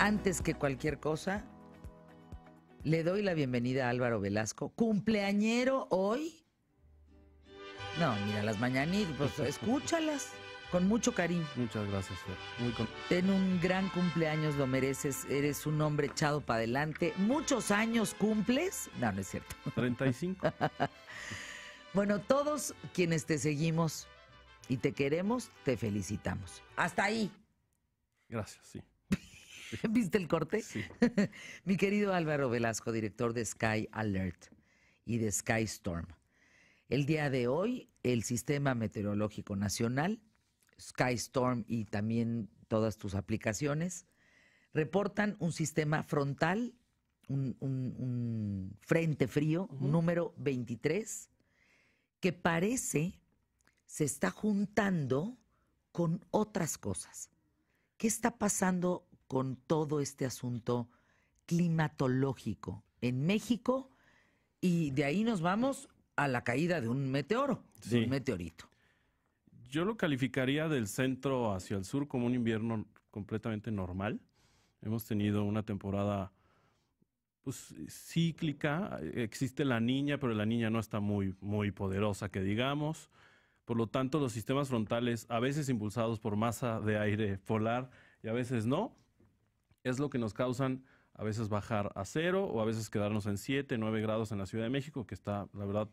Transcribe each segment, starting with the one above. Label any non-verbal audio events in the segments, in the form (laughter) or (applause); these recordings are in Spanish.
antes que cualquier cosa, le doy la bienvenida a Álvaro Velasco, cumpleañero hoy. No, mira, las mañanitas, pues, (laughs) escúchalas con mucho cariño. Muchas gracias, señor. Muy Ten un gran cumpleaños, lo mereces. Eres un hombre echado para adelante. Muchos años cumples. No, no es cierto. 35. (laughs) bueno, todos quienes te seguimos y te queremos, te felicitamos. Hasta ahí. Gracias, sí. (laughs) ¿Viste el corte? Sí. (laughs) Mi querido Álvaro Velasco, director de Sky Alert y de Sky Storm. El día de hoy, el Sistema Meteorológico Nacional, Sky Storm y también todas tus aplicaciones, reportan un sistema frontal, un, frente frío número 23, que parece se está juntando con otras cosas. ¿Qué está pasando con todo este asunto climatológico en México y de ahí nos vamos a la caída de un meteoro, de un meteorito. Yo lo calificaría del centro hacia el sur como un invierno completamente normal. Hemos tenido una temporada pues, cíclica. Existe la niña, pero la niña no está muy, muy poderosa, que digamos. Por lo tanto, los sistemas frontales, a veces impulsados por masa de aire polar y a veces no, es lo que nos causan a veces bajar a cero o a veces quedarnos en 7, 9 grados en la Ciudad de México, que está, la verdad,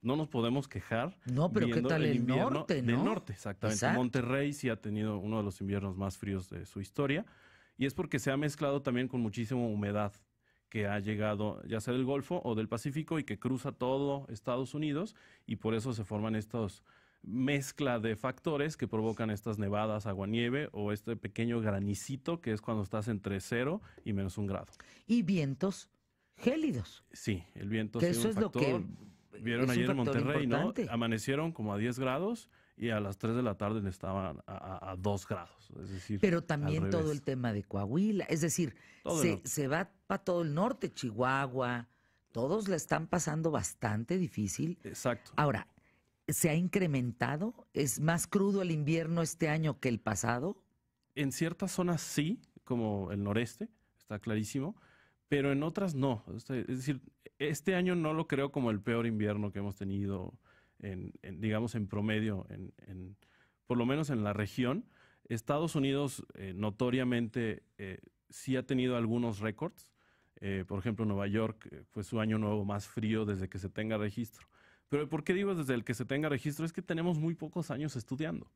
no nos podemos quejar. No, pero ¿qué tal el, norte? ¿no? Del norte, exactamente. Monterrey sí ha tenido uno de los inviernos más fríos de su historia y es porque se ha mezclado también con muchísima humedad que ha llegado ya sea del Golfo o del Pacífico y que cruza todo Estados Unidos y por eso se forman estos mezcla de factores que provocan estas nevadas, aguanieve o este pequeño granicito que es cuando estás entre cero y menos un grado. Y vientos gélidos. Sí, el viento que eso es lo que vieron ayer en Monterrey, ¿no? Amanecieron como a 10 grados y a las 3 de la tarde estaban a, dos 2 grados, es decir, Pero también todo el tema de Coahuila, es decir, se, se va para todo el norte, Chihuahua, todos la están pasando bastante difícil. Exacto. Ahora, se ha incrementado? ¿Es más crudo el invierno este año que el pasado? En ciertas zonas sí, como el noreste, está clarísimo, pero en otras no. Es decir, este año no lo creo como el peor invierno que hemos tenido, digamos, en promedio, por lo menos en la región. Estados Unidos eh, notoriamente eh, sí ha tenido algunos récords. Eh, por ejemplo, Nueva York fue su año nuevo más frío desde que se tenga registro. Pero ¿por qué digo desde el que se tenga registro? Es que tenemos muy pocos años estudiando.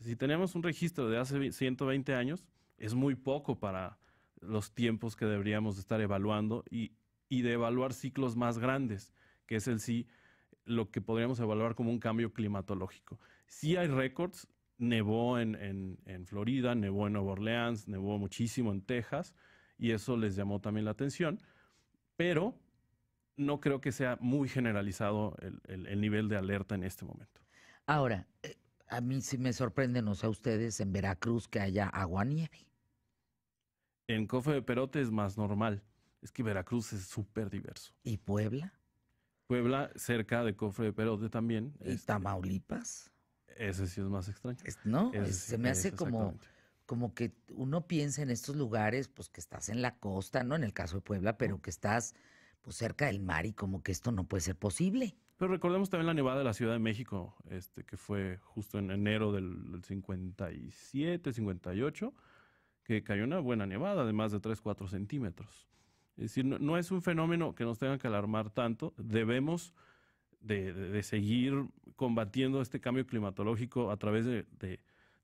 Si tenemos un registro de hace 120 años, es muy poco para los tiempos que deberíamos estar evaluando y, de evaluar ciclos más grandes, que es el sí lo que podríamos evaluar como un cambio climatológico. Sí hay récords, nevó en, en, Florida, nevó en Nueva Orleans, nevó muchísimo en Texas, y eso les llamó también la atención, pero no creo que sea muy generalizado el, nivel de alerta en este momento. Ahora, eh, a mí sí me sorprende, no sé a ustedes, en Veracruz que haya agua nieve. En Cofre de Perote es más normal. Es que Veracruz es súper diverso. ¿Y Puebla? Puebla, cerca de Cofre de Perote también. ¿Y este, Tamaulipas? Ese sí es más extraño. no, se me hace como, como que uno piensa en estos lugares, pues que estás en la costa, no en el caso de Puebla, pero que estás pues cerca del mar y como que esto no puede ser posible. Pero recordemos también la nevada de la Ciudad de México, este, que fue justo en enero del 57, 58, que cayó una buena nevada de más de 3, 4 centímetros. Es decir, no, es un fenómeno que nos tenga que alarmar tanto. Debemos de, seguir combatiendo este cambio climatológico a través de,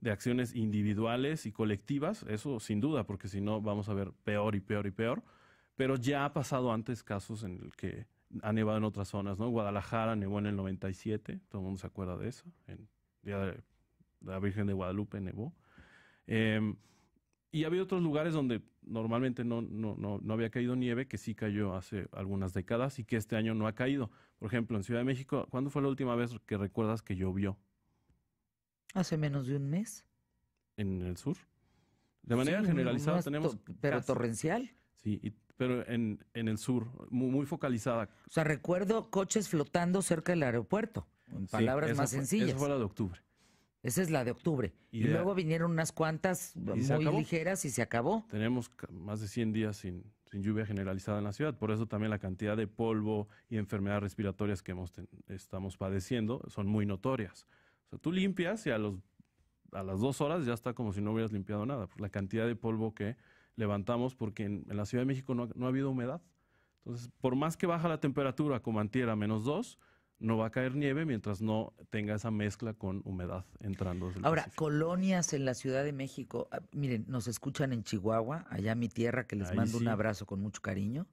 de acciones individuales y colectivas, eso sin duda, porque si no vamos a ver peor y peor y peor pero ya ha pasado antes casos en el que ha nevado en otras zonas, ¿no? Guadalajara nevó en el 97, todo el mundo se acuerda de eso, en Día de la Virgen de Guadalupe nevó. Em, y había otros lugares donde normalmente no, no, no, no, había caído nieve, que sí cayó hace algunas décadas y que este año no ha caído. Por ejemplo, en Ciudad de México, ¿cuándo fue la última vez que recuerdas que llovió? Hace menos de un mes. ¿En el sur? De manera generalizada tenemos... Pero torrencial. Sí, y pero en, en el sur, muy, focalizada. O sea, recuerdo coches flotando cerca del aeropuerto, en palabras más sencillas. Esa fue la de octubre. Esa es la de octubre. Y, luego vinieron unas cuantas muy ligeras y se acabó. Tenemos más de 100 días sin, sin, lluvia generalizada en la ciudad. Por eso también la cantidad de polvo y enfermedades respiratorias que estamos padeciendo son muy notorias. O sea, tú limpias y a, los, a las dos horas ya está como si no hubieras limpiado nada. la cantidad de polvo que levantamos porque en, la Ciudad de México no, ha habido humedad. Entonces, por más que baja la temperatura como antiera, menos dos, no va a caer nieve mientras no tenga esa mezcla con humedad entrando. Ahora, colonias en la Ciudad de México, ah, miren, nos escuchan en Chihuahua, allá mi tierra, que les mando un abrazo con mucho cariño,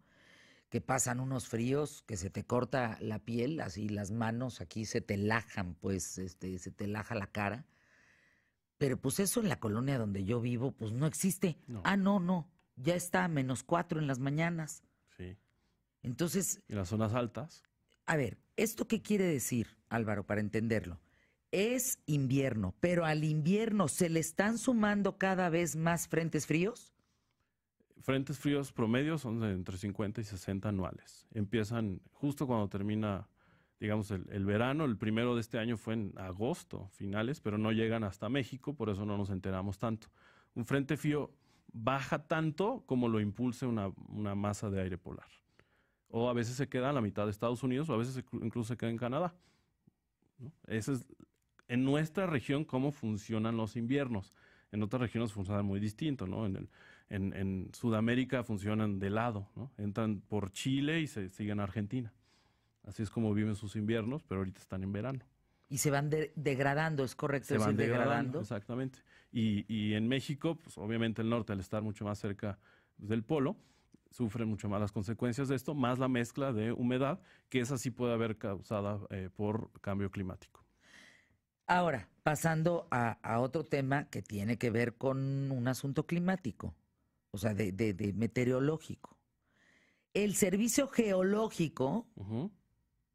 que pasan unos fríos, que se te corta la piel, así las manos aquí se te lajan, pues este, se te laja la cara. Pero pues eso en la colonia donde yo vivo, pues no existe. Ah, no, no. Ya está a menos cuatro en las mañanas. Sí. Entonces. En las zonas altas. A ver, ¿esto qué quiere decir, Álvaro, para entenderlo? Es invierno, pero al invierno se le están sumando cada vez más frentes fríos. Frentes fríos promedios son entre 50 y 60 anuales. Empiezan justo cuando termina digamos, el, verano. El primero de este año fue en agosto, finales, pero no llegan hasta México, por eso no nos enteramos tanto. Un frente frío baja tanto como lo impulse una, masa de aire polar. O a veces se queda en la mitad de Estados Unidos, o a veces incluso se queda en Canadá. Ese es en nuestra región cómo funcionan los inviernos. En otras regiones funcionan muy distinto, En, Sudamérica funcionan de lado, Entran por Chile y se siguen a Argentina. Así es como viven sus inviernos, pero ahorita están en verano. Y se van degradando, es correcto. Se van degradando, Exactamente. Y, y, en México, pues obviamente el norte, al estar mucho más cerca pues, del polo, sufre mucho más las consecuencias de esto, más la mezcla de humedad, que esa sí puede haber causada eh, por cambio climático. Ahora, pasando a, otro tema que tiene que ver con un asunto climático, o sea, de, de, meteorológico. El servicio geológico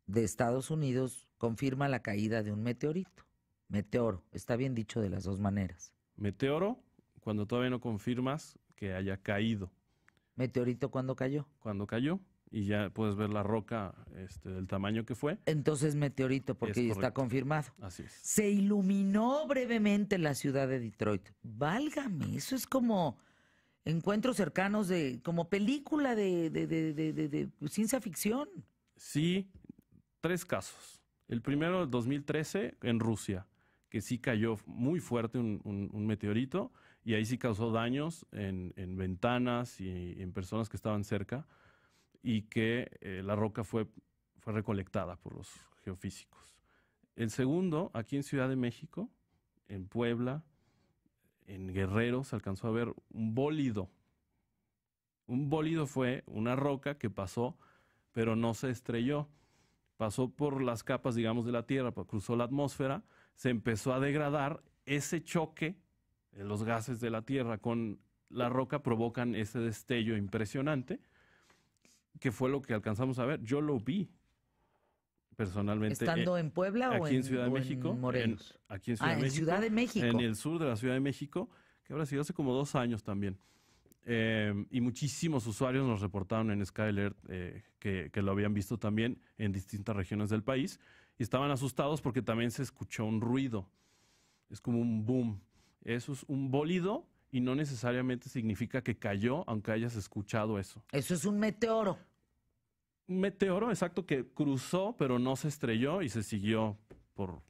de Estados Unidos confirma la caída de un meteorito. Meteoro, está bien dicho de las dos maneras. Meteoro, cuando todavía no confirmas que haya caído. Meteorito, cuando cayó? Cuando cayó y ya puedes ver la roca este, del tamaño que fue. Entonces, meteorito, porque ya está confirmado. Así es. Se iluminó brevemente la ciudad de Detroit. Válgame, eso es como encuentros cercanos de, como película de, de ciencia ficción. Sí, tres casos. El primero, el 2013, en Rusia, que sí cayó muy fuerte un, un, meteorito y ahí sí causó daños en, ventanas y en personas que estaban cerca y que eh, la roca fue, fue recolectada por los geofísicos. El segundo, aquí en Ciudad de México, en Puebla, en Guerrero, se alcanzó a ver un bólido. Un bólido fue una roca que pasó, pero no se estrelló pasó por las capas, digamos, de la Tierra, cruzó la atmósfera, se empezó a degradar, ese choque, los gases de la Tierra con la roca provocan ese destello impresionante, que fue lo que alcanzamos a ver. Yo lo vi personalmente. ¿Estando eh, en Puebla o en, Ciudad de México? aquí ah, Ciudad, de México, en Ciudad de México. En el sur de la Ciudad de México, que habrá sido hace como dos años también. Em, y muchísimos usuarios nos reportaron en Skyler eh, que, lo habían visto también en distintas regiones del país y estaban asustados porque también se escuchó un ruido. Es como un boom. Eso es un bólido y no necesariamente significa que cayó, aunque hayas escuchado eso. Eso es un meteoro. Un meteoro, exacto, que cruzó, pero no se estrelló y se siguió por,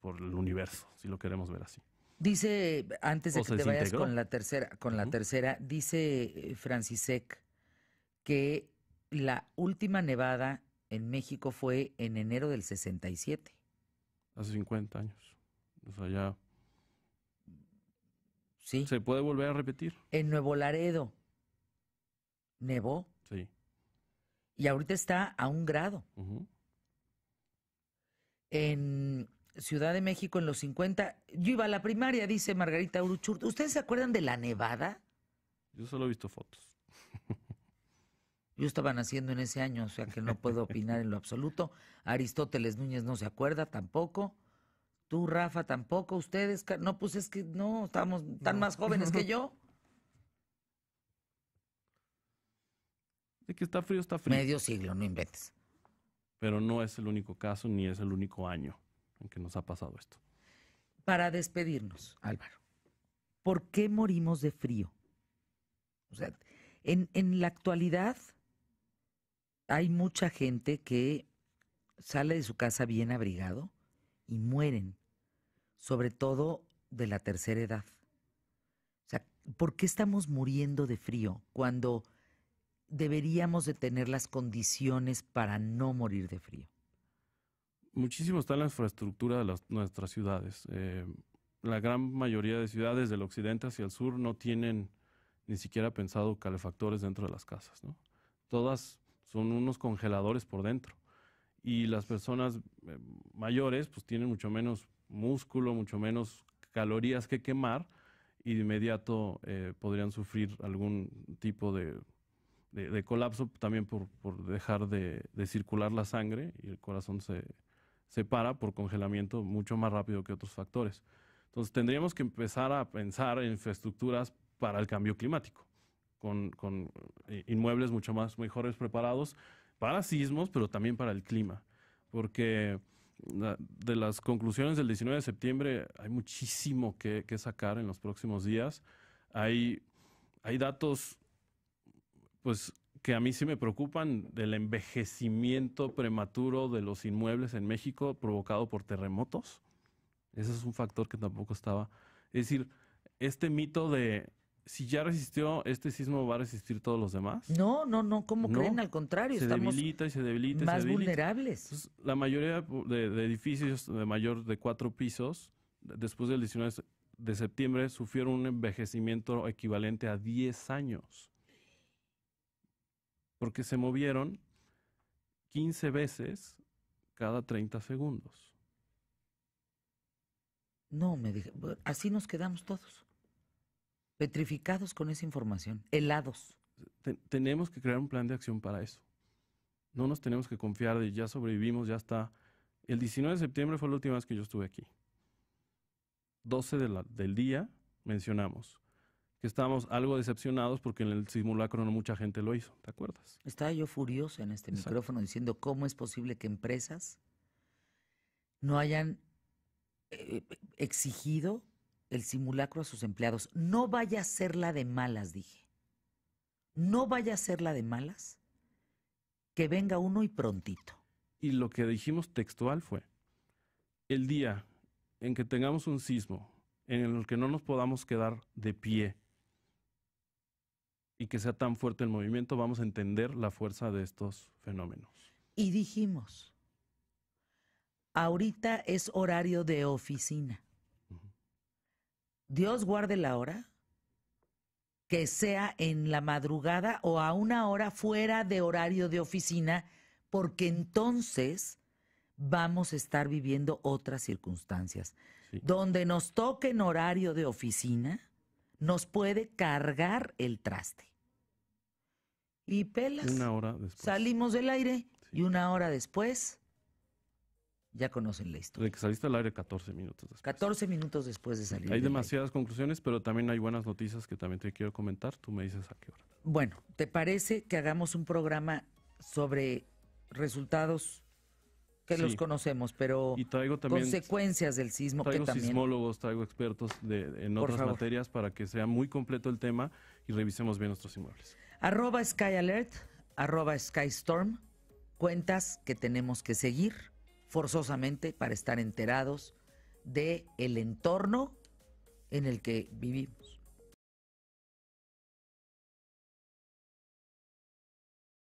por el universo, si lo queremos ver así. Dice, antes de que te vayas con la tercera, con la tercera, dice eh, Francisek que la última nevada en México fue en enero del 67. Hace 50 años. O sea, ya. Sí. Se puede volver a repetir. En Nuevo Laredo. Nevó. Sí. Y ahorita está a un grado. En Ciudad de México en los 50. Yo iba a la primaria, dice Margarita Uruchur. ¿Ustedes se acuerdan de la nevada? Yo solo he visto fotos. Yo estaba naciendo en ese año, o sea que no puedo opinar en lo absoluto. Aristóteles Núñez no se acuerda tampoco. Tú, Rafa, tampoco. Ustedes, no, pues es que no, estábamos tan más jóvenes que yo. De que está frío, está frío. Medio siglo, no inventes. Pero no es el único caso ni es el único año en que nos ha pasado esto. Para despedirnos, Álvaro, ¿por qué morimos de frío? O sea, en, en la actualidad hay mucha gente que sale de su casa bien abrigado y mueren, sobre todo de la tercera edad. O sea, ¿por qué estamos muriendo de frío cuando deberíamos de tener las condiciones para no morir de frío? muchísimo está en la infraestructura de las, nuestras ciudades. Eh, la gran mayoría de ciudades del occidente hacia el sur no tienen ni siquiera pensado calefactores dentro de las casas. Todas son unos congeladores por dentro. Y las personas eh, mayores pues tienen mucho menos músculo, mucho menos calorías que quemar y de inmediato eh, podrían sufrir algún tipo de, de, colapso también por, dejar de circular la sangre y el corazón se, se para por congelamiento mucho más rápido que otros factores. Entonces tendríamos que empezar a pensar en infraestructuras para el cambio climático, con, eh, inmuebles mucho más mejores preparados para sismos, pero también para el clima, porque de las conclusiones del 19 de septiembre hay muchísimo que, sacar en los próximos días. Hay, hay datos pues que a mí sí me preocupan del envejecimiento prematuro de los inmuebles en México provocado por terremotos. Ese es un factor que tampoco estaba. Es decir, este mito de si ya resistió este sismo, va a resistir todos los demás. No, no, no, ¿cómo creen? Al contrario, se estamos debilita y se debilita. Más se debilita. vulnerables. la mayoría de, de, edificios de mayor de cuatro pisos, después del 19 de septiembre, sufrieron un envejecimiento equivalente a 10 años porque se movieron 15 veces cada 30 segundos. No, me dije, así nos quedamos todos, petrificados con esa información, helados. tenemos que crear un plan de acción para eso. No nos tenemos que confiar de ya sobrevivimos, ya está. El 19 de septiembre fue la última vez que yo estuve aquí. 12 del día mencionamos que estábamos algo decepcionados porque en el simulacro no mucha gente lo hizo, ¿te acuerdas? Estaba yo furioso en este micrófono diciendo cómo es posible que empresas no hayan eh, exigido el simulacro a sus empleados. No vaya a ser la de malas, dije. No vaya a ser la de malas, que venga uno y prontito. Y lo que dijimos textual fue, el día en que tengamos un sismo en el que no nos podamos quedar de pie y que sea tan fuerte el movimiento, vamos a entender la fuerza de estos fenómenos. Y dijimos, ahorita es horario de oficina. Dios guarde la hora, que sea en la madrugada o a una hora fuera de horario de oficina, porque entonces vamos a estar viviendo otras circunstancias. Donde nos toque horario de oficina, nos puede cargar el traste. Y pelas. Salimos del aire y una hora después ya conocen la historia. De que saliste del aire 14 minutos después. 14 minutos después de salir. Hay demasiadas conclusiones, pero también hay buenas noticias que también te quiero comentar. Tú me dices a qué hora. Bueno, ¿te parece que hagamos un programa sobre resultados que los conocemos, pero consecuencias del sismo. Traigo que también... sismólogos, traigo expertos de, en otras materias para que sea muy completo el tema y revisemos bien nuestros inmuebles. Arroba Sky Alert, arroba Sky cuentas que tenemos que seguir forzosamente para estar enterados de entorno en el que vivimos.